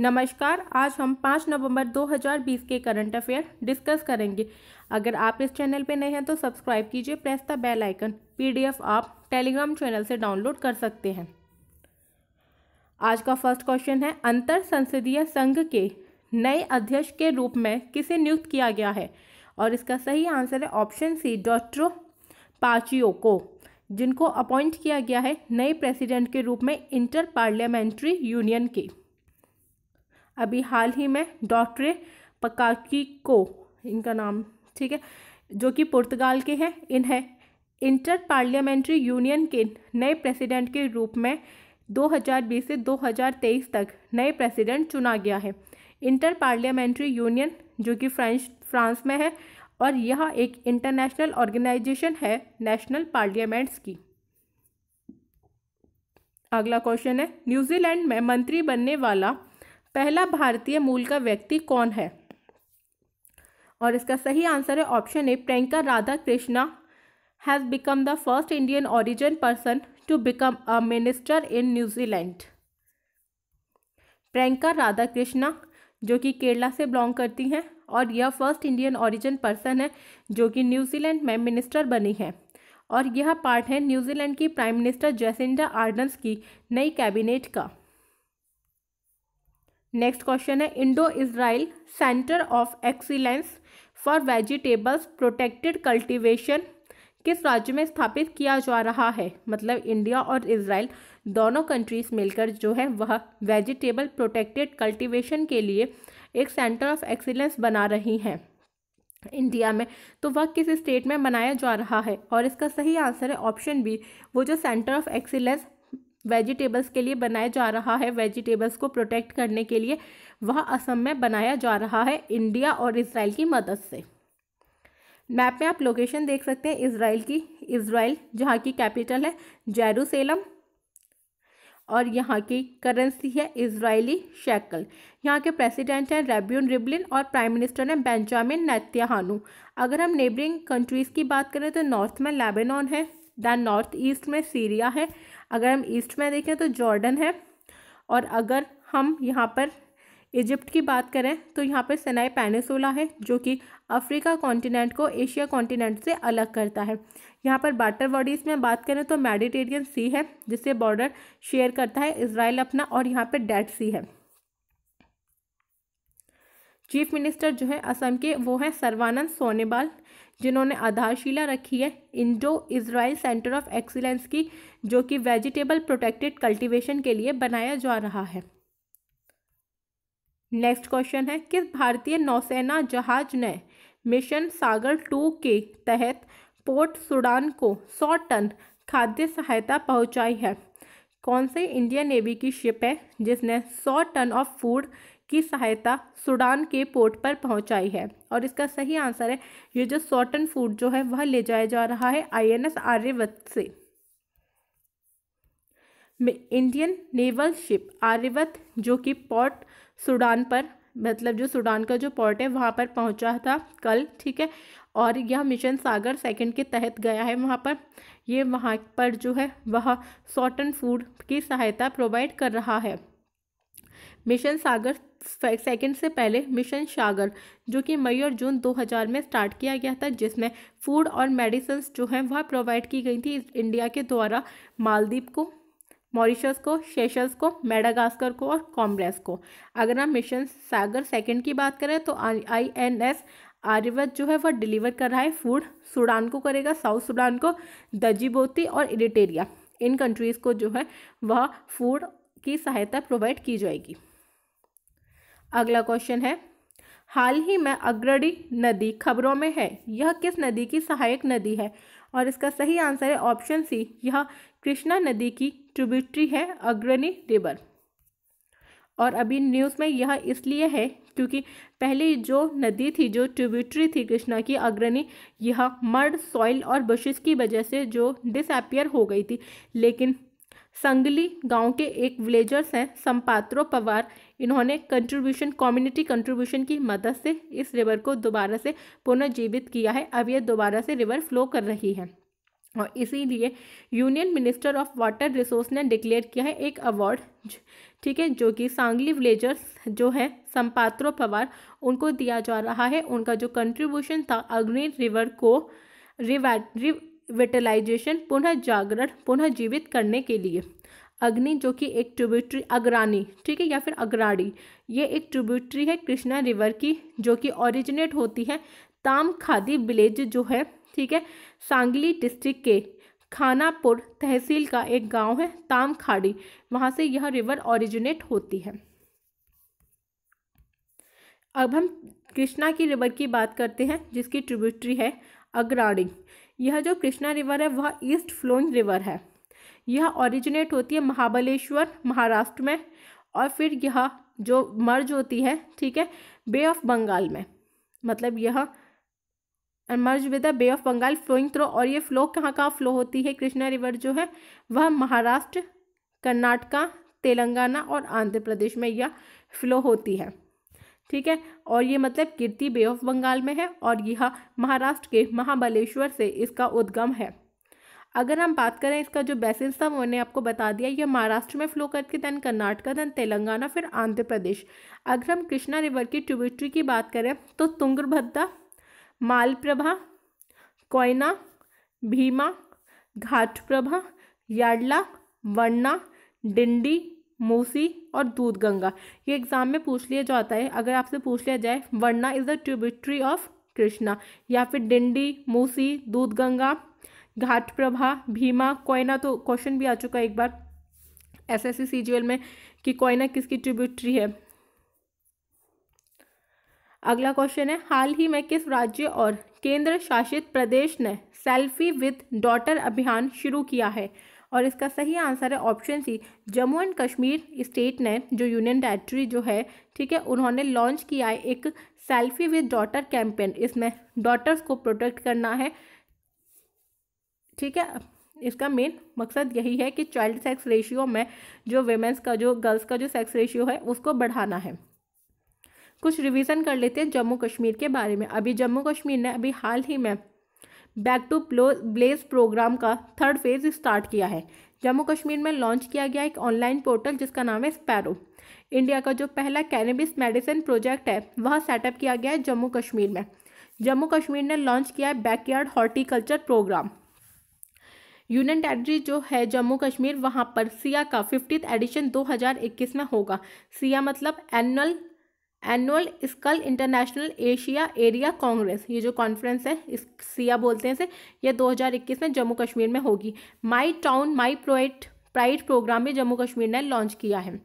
नमस्कार आज हम 5 नवंबर 2020 के करंट अफेयर डिस्कस करेंगे अगर आप इस चैनल पर नए हैं तो सब्सक्राइब कीजिए press the bell icon PDF आप टेलीग्राम चैनल से डाउनलोड कर सकते हैं आज का फर्स्ट क्वेश्चन है अंतर संसदीय संघ के नए अध्यक्ष के रूप में किसे नियुक्त किया गया है और इसका सही आंसर है ऑप्शन सी डॉक्टर पाचियो को जिनको अपॉइंट किया गया है नए प्रेसिडेंट के रूप में इंटर पार्लियामेंट्री यूनियन के अभी हाल ही में डॉक्टरे पकाकी को इनका नाम ठीक है जो कि पुर्तगाल के हैं इन्हें इंटर पार्लियामेंट्री यूनियन के नए प्रेसिडेंट के रूप में 2020 से 2023 तक नए प्रेसिडेंट चुना गया है इंटर पार्लियामेंट्री यूनियन जो कि फ्रेंच फ्रांस में है और यह एक इंटरनेशनल ऑर्गेनाइजेशन है नेशनल पार्लियामेंट्स की अगला क्वेश्चन है न्यूजीलैंड में मंत्री बनने वाला पहला भारतीय मूल का व्यक्ति कौन है और इसका सही आंसर है option A Priyanka Radha Krishna has become the first Indian origin person to become a minister in New Zealand Priyanka Radha Krishna जो कि केरला से बिलोंग करती हैं और यह फर्स्ट इंडियन ओरिजिन पर्सन है जो कि न्यूजीलैंड में मिनिस्टर बनी है और यह पार्ट है न्यूजीलैंड की प्राइम मिनिस्टर जैसिंडा आर्डन्स की नई कैबिनेट का नेक्स्ट क्वेश्चन है Indo Israel centre of excellence for vegetables protected cultivation किस राज्य में स्थापित किया जा रहा है मतलब इंडिया और इसराइल दोनों कंट्रीज मिलकर जो है वह वेजिटेबल प्रोटेक्टेड कल्टीवेशन के लिए एक सेंटर ऑफ एक्सीलेंस बना रही हैं इंडिया में तो वह किस स्टेट में बनाया जा रहा है और इसका सही आंसर है ऑप्शन बी वो जो सेंटर ऑफ एक्सीलेंस वेजिटेबल्स के लिए बनाया जा रहा है वेजिटेबल्स को प्रोटेक्ट करने के लिए वह असम में बनाया जा रहा है इंडिया और इसराइल की मदद से मैप में आप लोकेशन देख सकते हैं इसराइल की इसराइल जहाँ की कैपिटल है जेरूसलम और यहाँ की करेंसी है इसराइली शैकल यहाँ के प्रेसिडेंट हैं रेब्यून रिबलिन और प्राइम मिनिस्टर हैं बेंजामिन नैत्याहानू अगर हम नेबरिंग कंट्रीज़ की बात करें तो नॉर्थ में लेबेनॉन है दैन नॉर्थ ईस्ट में सीरिया है अगर हम ईस्ट में देखें तो जॉर्डन है और अगर हम यहाँ पर इजिप्ट की बात करें तो यहाँ पर सनाई पेनिसोला है जो कि अफ्रीका कॉन्टिनेंट को एशिया कॉन्टिनेंट से अलग करता है यहाँ पर बाटर बॉडीज़ में बात करें तो मेडिटेरियन सी है जिससे बॉर्डर शेयर करता है इसराइल अपना और यहाँ पर डेड सी है चीफ मिनिस्टर जो है असम के वो हैं सर्वानंद सोनेवाल जिन्होंने आधारशिला रखी है Indo Israel centre of excellence की जो कि वेजिटेबल प्रोटेक्टेड कल्टीवेशन के लिए बनाया जा रहा है नेक्स्ट क्वेश्चन है किस भारतीय नौसेना जहाज ने मिशन सागर टू के तहत पोर्ट सुडान को 100 टन खाद्य सहायता पहुंचाई है कौन से इंडियन नेवी की शिप है जिसने 100 टन ऑफ फूड की सहायता सूडान के पोर्ट पर पहुंचाई है और इसका सही आंसर है ये जो सॉटन फूड जो है वह ले जाया जा रहा है आईएनएस आर्यवत से इंडियन नेवल शिप आर्यवत जो कि पोर्ट सूडान पर मतलब जो सूडान का जो पोर्ट है वहाँ पर पहुँचा था कल ठीक है और यह मिशन सागर सेकंड के तहत गया है वहाँ पर ये वहाँ पर जो है वह सॉटन फूड की सहायता प्रोवाइड कर रहा है मिशन सागर सेकंड से पहले मिशन सागर जो कि मई और जून 2000 में स्टार्ट किया गया था जिसमें फूड और मेडिसिन जो हैं वह प्रोवाइड की गई थी इंडिया के द्वारा मालदीप को मॉरिशस को शेशल्स को मेडागास्कर को और कॉम्ब्रेस को अगर हम मिशन सागर सेकंड की बात करें तो आई एन एस आर्यवत जो है वह डिलीवर कर रहा है फूड सूडान को करेगा साउथ सूडान को दजीबोती और इरिटेरिया इन कंट्रीज़ को जो है वह फूड की सहायता प्रोवाइड की जाएगी अगला क्वेश्चन है हाल ही में अग्रणी नदी खबरों में है यह किस नदी की सहायक नदी है और इसका सही आंसर है ऑप्शन सी यह कृष्णा नदी की ट्रिब्यूटरी है अग्रणी रिवर और अभी न्यूज़ में यह इसलिए है क्योंकि पहले जो नदी थी जो ट्रिब्यूटरी थी कृष्णा की अग्रणी यह मर्ड सॉइल और बशिश की वजह से जो डिसअपियर हो गई थी लेकिन संगली गांव के एक विलेजर्स हैं संपात्रो पवार इन्होंने कंट्रीब्यूशन कम्युनिटी कंट्रीब्यूशन की मदद से इस रिवर को दोबारा से पुनर्जीवित किया है अब यह दोबारा से रिवर फ्लो कर रही है और इसीलिए union minister of water resource ने डिक्लेयर किया है एक अवार्ड ठीक है जो कि सांगली विलेजर्स जो है संपात्रो पवार उनको दिया जा रहा है उनका जो कंट्रीब्यूशन था अग्नि रिवर को रिवैट रिविटलाइजेशन पुनः जागरण पुनः जीवित करने के लिए अग्नि जो कि एक ट्रिब्यूटरी अग्रानी ठीक है या फिर अग्राड़ी ये एक ट्रिब्यूटरी है कृष्णा रिवर की जो कि ओरिजिनेट होती है ताम खादी विलेज जो है ठीक है सांगली डिस्ट्रिक्ट के खानापुर तहसील का एक गांव है ताम खाड़ी वहाँ से यह रिवर ओरिजिनेट होती है अब हम कृष्णा की रिवर की बात करते हैं जिसकी ट्रिब्यूटरी है अग्राड़ी यह जो कृष्णा रिवर है वह ईस्ट फ्लोइंग रिवर है यह ओरिजिनेट होती है महाबलेश्वर महाराष्ट्र में और फिर यह जो मर्ज होती है ठीक है बे ऑफ बंगाल में मतलब यह merge with the bay of Bengal flowing through और ये फ्लो कहाँ कहाँ फ्लो होती है कृष्णा रिवर जो है वह महाराष्ट्र कर्नाटका तेलंगाना और आंध्र प्रदेश में यह फ्लो होती है ठीक है और ये मतलब कीर्ति बे ऑफ बंगाल में है और यह महाराष्ट्र के महाबलेश्वर से इसका उद्गम है अगर हम बात करें इसका जो बेसिस था मैंने आपको बता दिया ये महाराष्ट्र में फ्लो करके देन कर्नाटका देन तेलंगाना फिर आंध्र प्रदेश अगर हम कृष्णा रिवर की ट्यूबिट्री की बात करें तो तुंगभद्रा मालप्रभा कोयना भीमा घाटप्रभा याडला वर्णा डिंडी मूसी और दूध गंगा ये एग्ज़ाम में पूछ लिया जाता है अगर आपसे पूछ लिया जाए Warna is the tributary of Krishna या फिर डिंडी मूसी दूध गंगा घाट प्रभा भीमा कोयना तो क्वेश्चन भी आ चुका एक बार एस एस सी जी में कि कोयना किसकी ट्रिब्यूटरी है अगला क्वेश्चन है हाल ही में किस राज्य और केंद्र शासित प्रदेश ने सेल्फी विद डॉटर अभियान शुरू किया है और इसका सही आंसर है option C Jammu and Kashmir state ने जो यूनियन टेरेटरी जो है ठीक है उन्होंने लॉन्च किया है एक सेल्फी विद डॉटर कैंपेन इसमें डॉटर्स को प्रोटेक्ट करना है ठीक है इसका मेन मकसद यही है कि चाइल्ड सेक्स रेशियो में जो वेमेंस का जो गर्ल्स का जो सेक्स रेशियो है उसको बढ़ाना है कुछ रिवीजन कर लेते हैं जम्मू कश्मीर के बारे में अभी जम्मू कश्मीर ने अभी हाल ही में बैक टू ब्लेज प्रोग्राम का थर्ड फेज स्टार्ट किया है जम्मू कश्मीर में लॉन्च किया गया एक ऑनलाइन पोर्टल जिसका नाम है स्पैरो इंडिया का जो पहला कैनबिस मेडिसिन प्रोजेक्ट है वह सेटअप किया गया है जम्मू कश्मीर में जम्मू कश्मीर ने लॉन्च किया है backyard horticulture programme union territory जो है जम्मू कश्मीर वहाँ पर सिया का फिफ्टीथ एडिशन 2021 में होगा सिया मतलब annual annual skull international Asia area congress ये जो कॉन्फ्रेंस है इस सिया बोलते हैं से यह 2021 में जम्मू कश्मीर में होगी my town my pride pride programme भी जम्मू कश्मीर ने लॉन्च किया है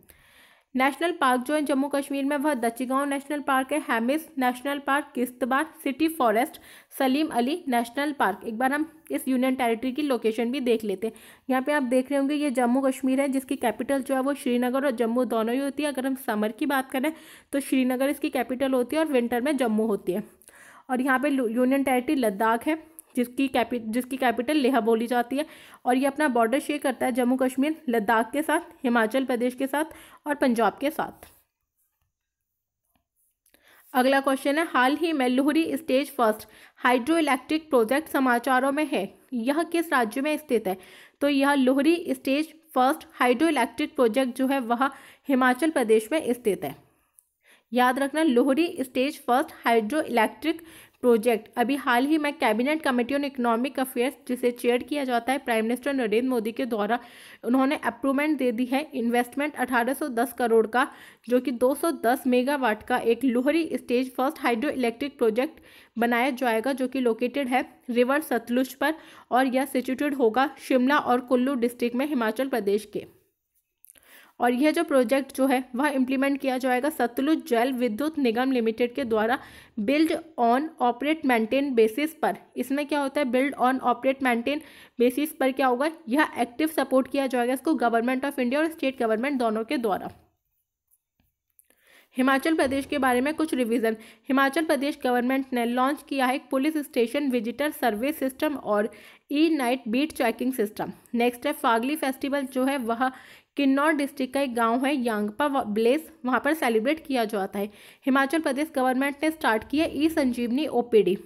नेशनल पार्क जो है जम्मू कश्मीर में वह दचिगांव नेशनल पार्क है Hemis national park Kishtwar city forest Salim Ali national park एक बार हम इस यूनियन टेरिटरी की लोकेशन भी देख लेते हैं यहाँ पे आप देख रहे होंगे ये जम्मू कश्मीर है जिसकी कैपिटल जो है वो श्रीनगर और जम्मू दोनों ही होती है अगर हम समर की बात करें तो श्रीनगर इसकी कैपिटल होती है और विंटर में जम्मू होती है और यहाँ पर यूनियन टेरिटरी लद्दाख है जिसकी कैपि जिसकी कैपिटल लेह बोली जाती है और ये अपना बॉर्डर शेयर करता है जम्मू कश्मीर लद्दाख के साथ हिमाचल प्रदेश के साथ और पंजाब के साथ अगला क्वेश्चन है हाल ही में Luhri stage first hydro electric project समाचारों में है यह किस राज्य में स्थित है तो यह Luhri stage first hydro electric project जो है वह हिमाचल प्रदेश में स्थित है याद रखना Luhri stage first hydro electric project अभी हाल ही में cabinet committee on economic affairs जिसे चेयर किया जाता है प्राइम मिनिस्टर नरेंद्र मोदी के द्वारा उन्होंने अप्रूवमेंट दे दी है इन्वेस्टमेंट 1810 करोड़ का जो कि 210 मेगावाट का एक Luhri stage first hydro electric project बनाया जाएगा जो कि लोकेटेड है रिवर सतलुज पर और यह सिचुएटेड होगा शिमला और कुल्लू डिस्ट्रिक्ट में हिमाचल प्रदेश के और यह जो प्रोजेक्ट जो है वह इम्प्लीमेंट किया जाएगा सतलुज जल विद्युत निगम लिमिटेड के द्वारा build on operate maintain basis पर इसमें क्या होता है build on operate maintain basis पर क्या होगा यह एक्टिव सपोर्ट किया जाएगा इसको गवर्नमेंट ऑफ इंडिया और स्टेट गवर्नमेंट दोनों के द्वारा हिमाचल प्रदेश के बारे में कुछ रिवीजन हिमाचल प्रदेश गवर्नमेंट ने लॉन्च किया है एक police station visitor service system और E night beat checking system next है फागली फेस्टिवल जो है वह किन्नौर डिस्ट्रिक्ट का एक गांव है यांगपा ब्लेस वहां पर सेलिब्रेट किया जाता है हिमाचल प्रदेश गवर्नमेंट ने स्टार्ट किया ई संजीवनी ओपीडी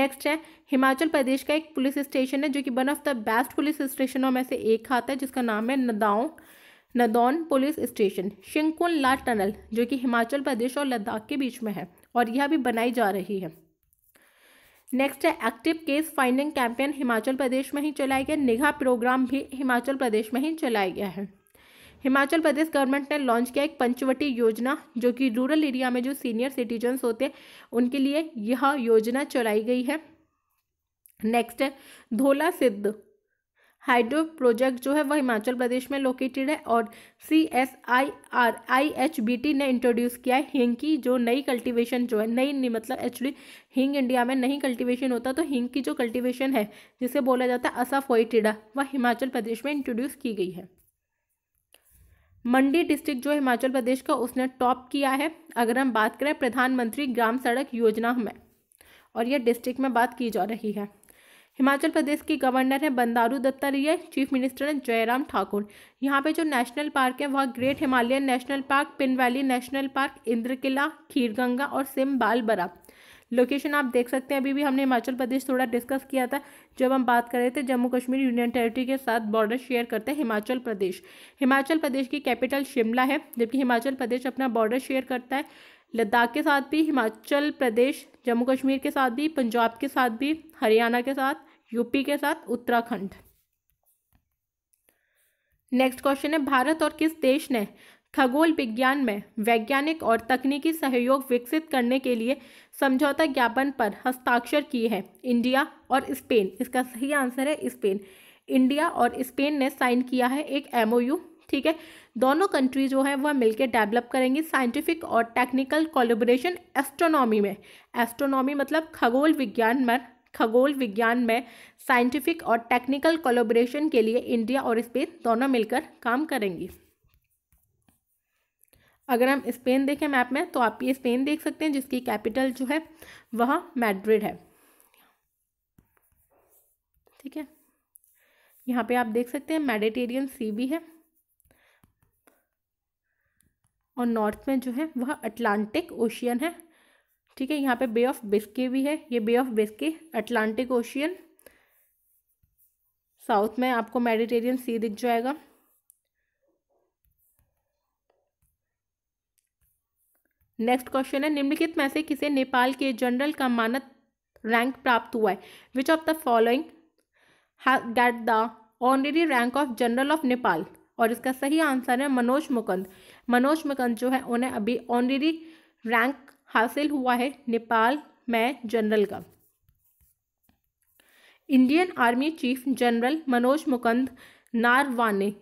नेक्स्ट है हिमाचल प्रदेश का एक पुलिस स्टेशन है जो कि one of the best police स्टेशनों में से एक आता है जिसका नाम है नदाओं Nadaun police station Shinku La tunnel जो कि हिमाचल प्रदेश और लद्दाख के बीच में है और यह भी बनाई जा रही है नेक्स्ट है active case finding campaign Himachal Pradesh में ही चलाया गया निगाह प्रोग्राम भी हिमाचल प्रदेश में ही चलाया गया है हिमाचल प्रदेश गवर्नमेंट ने लॉन्च किया एक पंचवटी योजना जो कि रूरल एरिया में जो सीनियर सिटीजन्स होते हैं उनके लिए यह योजना चलाई गई है नेक्स्ट है धोला सिद्ध हाइड्रो प्रोजेक्ट जो है वह हिमाचल प्रदेश में लोकेटेड है और C S I R I H B T ने इंट्रोड्यूस किया है हिंग की जो नई कल्टीवेशन जो है नई नहीं मतलब एक्चुअली हिंग इंडिया में नहीं कल्टीवेशन होता तो हिंग की जो कल्टीवेशन है जिसे बोला जाता है असाफोइटिडा वह हिमाचल प्रदेश में इंट्रोड्यूस की गई है मंडी डिस्ट्रिक्ट जो हिमाचल प्रदेश का उसने टॉप किया है अगर हम बात करें प्रधानमंत्री ग्राम सड़क योजना में और यह डिस्ट्रिक्ट में बात की जा रही है हिमाचल प्रदेश के गवर्नर हैं बंदारू दत्तात्रेय चीफ मिनिस्टर हैं जयराम ठाकुर यहाँ पे जो नेशनल पार्क है वह great Himalayan national park Pin valley national park Inderkilla Khirganga और सिम बाल बालबरा लोकेशन आप देख सकते हैं अभी भी हमने हिमाचल प्रदेश थोड़ा डिस्कस किया था जब हम बात कर रहे थे जम्मू कश्मीर यूनियन टेरिटरी के साथ बॉर्डर शेयर करते हैं हिमाचल प्रदेश हिमाचल प्रदेश की कैपिटल शिमला है जबकि हिमाचल प्रदेश अपना बॉर्डर शेयर करता है लद्दाख के साथ भी हिमाचल प्रदेश जम्मू कश्मीर के साथ भी पंजाब के साथ भी हरियाणा के साथ यूपी के साथ उत्तराखंड नेक्स्ट क्वेश्चन है भारत और किस देश ने खगोल विज्ञान में वैज्ञानिक और तकनीकी सहयोग विकसित करने के लिए समझौता ज्ञापन पर हस्ताक्षर किए हैं इंडिया और स्पेन इसका सही आंसर है स्पेन इंडिया और स्पेन ने साइन किया है एक एमओयू ठीक है दोनों कंट्री जो है वह मिलकर डेवलप करेंगी साइंटिफिक और टेक्निकल कोलेबोरेशन एस्ट्रोनॉमी में एस्ट्रोनॉमी मतलब खगोल विज्ञान में खगोल विज्ञान में साइंटिफिक और टेक्निकल कोलोब्रेशन के लिए इंडिया और स्पेन दोनों मिलकर काम करेंगी अगर हम स्पेन देखें मैप में तो आप ये स्पेन देख सकते हैं जिसकी कैपिटल जो है वह मैड्रिड है ठीक है यहाँ पे आप देख सकते हैं मेडिटेरियन सी भी है और नॉर्थ में जो है वह अटलांटिक ओशियन है ठीक है यहाँ पे बे ऑफ बिस्के भी है ये bay of Biscay Atlantic ocean south में आपको मेडिटेरियन सी दिख जाएगा नेक्स्ट क्वेश्चन है निम्नलिखित में से किसे नेपाल के जनरल का मानद रैंक प्राप्त हुआ है which of the following get the honorary rank of general of Nepal और इसका सही आंसर है मनोज मुकंद मनोज मुकंद जो है उन्हें अभी ऑनरेरी रैंक हासिल हुआ है नेपाल में जनरल का Indian army chief general Manoj Mukund Naravane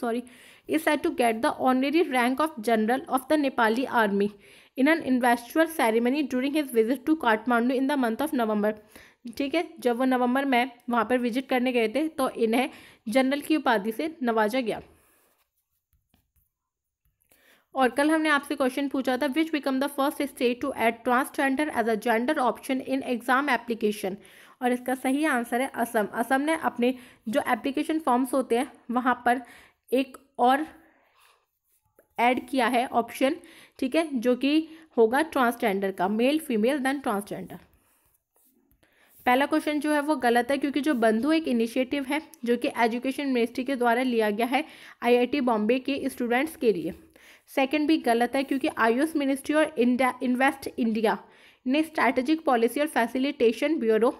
sorry is said to get the honorary rank of general of the Nepali army in an investiture ceremony during his visit to Kathmandu in the month of November ठीक है जब वो नवंबर में वहाँ पर visit करने गए थे तो इन्हें जनरल की उपाधि से नवाजा गया और कल हमने आपसे क्वेश्चन पूछा था which become the first state to add transgender as a gender option in exam application और इसका सही आंसर है असम असम ने अपने जो एप्लीकेशन फॉर्म्स होते हैं वहाँ पर एक और ऐड किया है ऑप्शन ठीक है जो कि होगा ट्रांसजेंडर का मेल फीमेल देन ट्रांसजेंडर पहला क्वेश्चन जो है वो गलत है क्योंकि जो बंधु एक इनिशिएटिव है जो कि एजुकेशन मिनिस्ट्री के द्वारा लिया गया है आईआईटी बॉम्बे के स्टूडेंट्स के लिए सेकंड भी गलत है क्योंकि आयुष मिनिस्ट्री और इंडिया इन्वेस्ट इंडिया ने स्ट्रैटेजिक पॉलिसी और फैसिलिटेशन ब्यूरो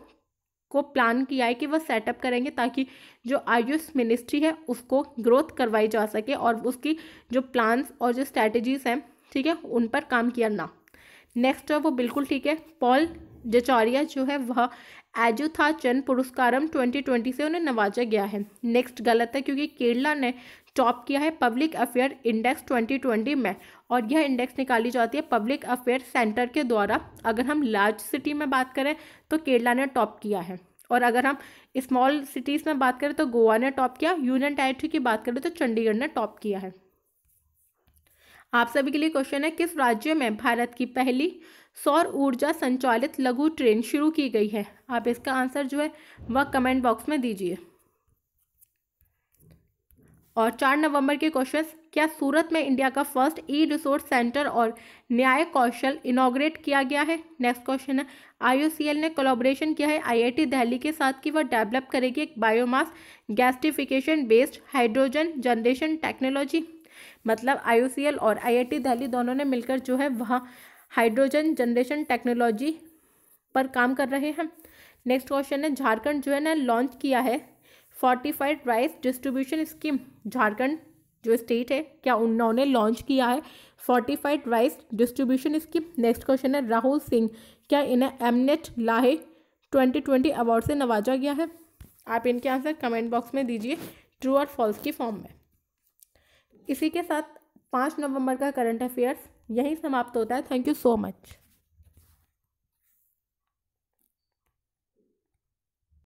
को प्लान किया है कि वह सेटअप करेंगे ताकि जो आयुष मिनिस्ट्री है उसको ग्रोथ करवाई जा सके और उसकी जो प्लान्स और जो स्ट्रेटजीज हैं ठीक है उन पर काम किया ना नेक्स्ट वो बिल्कुल ठीक है पॉल जचौरिया जो है वह एजुथाचन पुरस्कारम 2020 से उन्हें नवाजा गया है नेक्स्ट गलत है क्योंकि केरला ने टॉप किया है पब्लिक अफेयर इंडेक्स 2020 में और यह इंडेक्स निकाली जाती है पब्लिक अफेयर सेंटर के द्वारा अगर हम लार्ज सिटी में बात करें तो केरला ने टॉप किया है और अगर हम स्मॉल सिटीज़ में बात करें तो गोवा ने टॉप किया यूनियन टेरेटरी की बात करें तो चंडीगढ़ ने टॉप किया है आप सभी के लिए क्वेश्चन है किस राज्य में भारत की पहली सौर ऊर्जा संचालित लघु ट्रेन शुरू की गई है आप इसका आंसर जो है वह कमेंट बॉक्स में दीजिए और चार नवंबर के क्वेश्चन क्या सूरत में इंडिया का फर्स्ट ई रिसोर्स सेंटर और न्याय कौशल इनोग्रेट किया गया है नेक्स्ट क्वेश्चन है आईयूसीएल ने कोलाब्रेशन किया है आईआईटी दिल्ली के साथ कि वह डेवलप करेगी एक biomass gasification based hydrogen generation technology मतलब आई और आई दिल्ली दोनों ने मिलकर जो है वहाँ हाइड्रोजन जनरेशन टेक्नोलॉजी पर काम कर रहे हैं नेक्स्ट क्वेश्चन है झारखंड जो है ना लॉन्च किया है fortified rice distribution scheme Jharkhand जो स्टेट है क्या उन्होंने लॉन्च किया है fortified rice distribution scheme next question है राहुल सिंह क्या इन्हें एमनेट लाहे ट्वेंटी ट्वेंटी अवार्ड से नवाजा गया है आप इनके आंसर कमेंट बॉक्स में दीजिए ट्रू और फॉल्स की फॉर्म में इसी के साथ पाँच नवंबर का करंट अफेयर्स यही समाप्त होता है थैंक यू सो मच